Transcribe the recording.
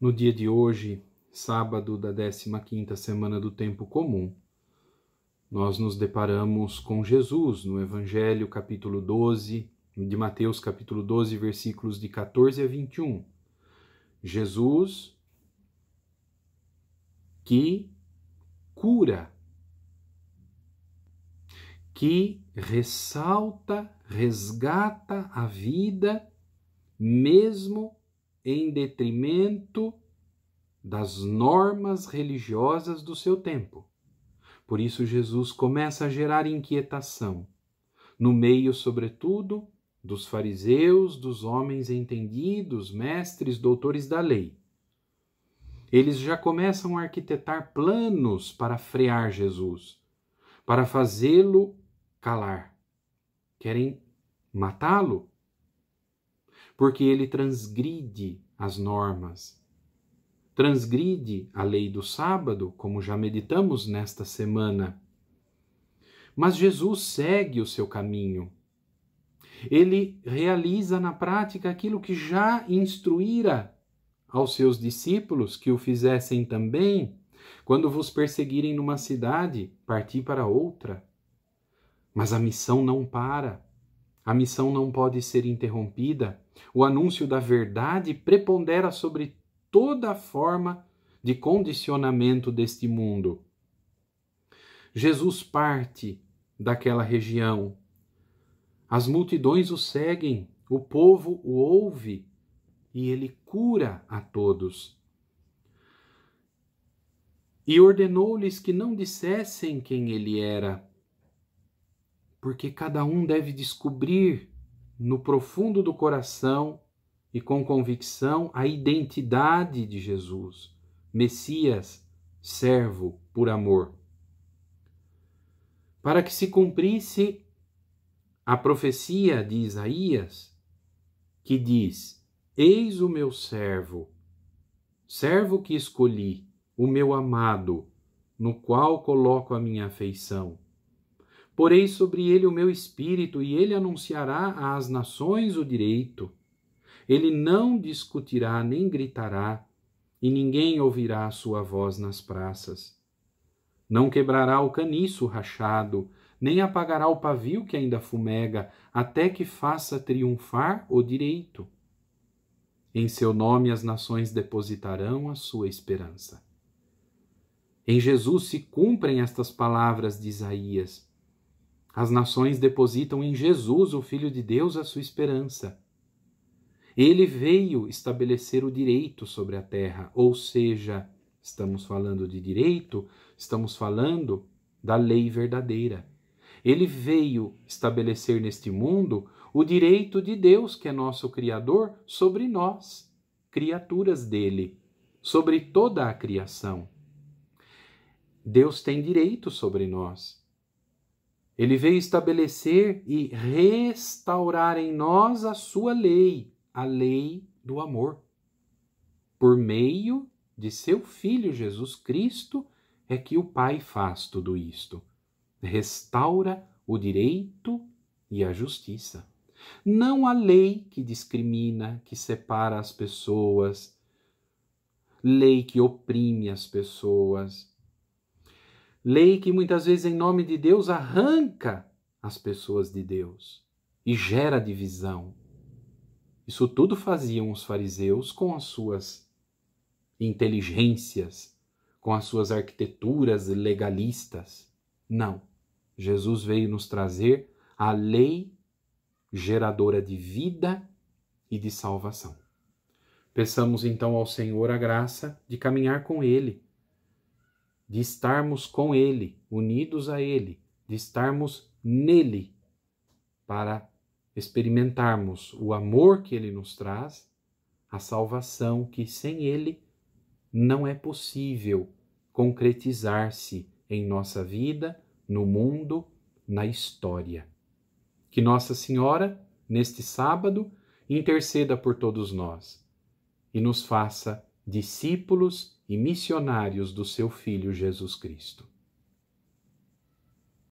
no dia de hoje, sábado da 15ª semana do tempo comum, nós nos deparamos com Jesus no Evangelho capítulo 12, de Mateus capítulo 12, versículos de 14 a 21. Jesus que cura, que ressalta, resgata a vida mesmo em detrimento das normas religiosas do seu tempo. Por isso, Jesus começa a gerar inquietação, no meio, sobretudo, dos fariseus, dos homens entendidos, mestres, doutores da lei. Eles já começam a arquitetar planos para frear Jesus, para fazê-lo calar. Querem matá-lo, porque ele transgride as normas. Transgride a lei do sábado, como já meditamos nesta semana. Mas Jesus segue o seu caminho. Ele realiza na prática aquilo que já instruíra aos seus discípulos que o fizessem também. Quando vos perseguirem numa cidade, parti para outra. Mas a missão não para. A missão não pode ser interrompida. O anúncio da verdade prepondera sobre toda forma de condicionamento deste mundo. Jesus parte daquela região. As multidões o seguem, o povo o ouve e ele cura a todos. E ordenou-lhes que não dissessem quem ele era, porque cada um deve descobrir no profundo do coração e com convicção a identidade de Jesus, Messias, servo por amor. Para que se cumprisse a profecia de Isaías, que diz: Eis o meu servo, servo que escolhi, o meu amado, no qual coloco a minha afeição. Porei sobre ele o meu espírito, e ele anunciará às nações o direito. Ele não discutirá nem gritará, e ninguém ouvirá a sua voz nas praças. Não quebrará o caniço rachado, nem apagará o pavio que ainda fumega, até que faça triunfar o direito. Em seu nome as nações depositarão a sua esperança. Em Jesus se cumprem estas palavras de Isaías as nações depositam em Jesus, o Filho de Deus, a sua esperança. Ele veio estabelecer o direito sobre a terra, ou seja, estamos falando de direito, estamos falando da lei verdadeira. Ele veio estabelecer neste mundo o direito de Deus, que é nosso Criador, sobre nós, criaturas dele, sobre toda a criação. Deus tem direito sobre nós. Ele veio estabelecer e restaurar em nós a sua lei, a lei do amor. Por meio de seu Filho Jesus Cristo é que o Pai faz tudo isto. Restaura o direito e a justiça. Não a lei que discrimina, que separa as pessoas, lei que oprime as pessoas, Lei que muitas vezes, em nome de Deus, arranca as pessoas de Deus e gera divisão. Isso tudo faziam os fariseus com as suas inteligências, com as suas arquiteturas legalistas. Não. Jesus veio nos trazer a lei geradora de vida e de salvação. Peçamos então ao Senhor a graça de caminhar com Ele de estarmos com Ele, unidos a Ele, de estarmos nele, para experimentarmos o amor que Ele nos traz, a salvação que sem Ele não é possível concretizar-se em nossa vida, no mundo, na história. Que Nossa Senhora, neste sábado, interceda por todos nós e nos faça discípulos e missionários do seu Filho Jesus Cristo.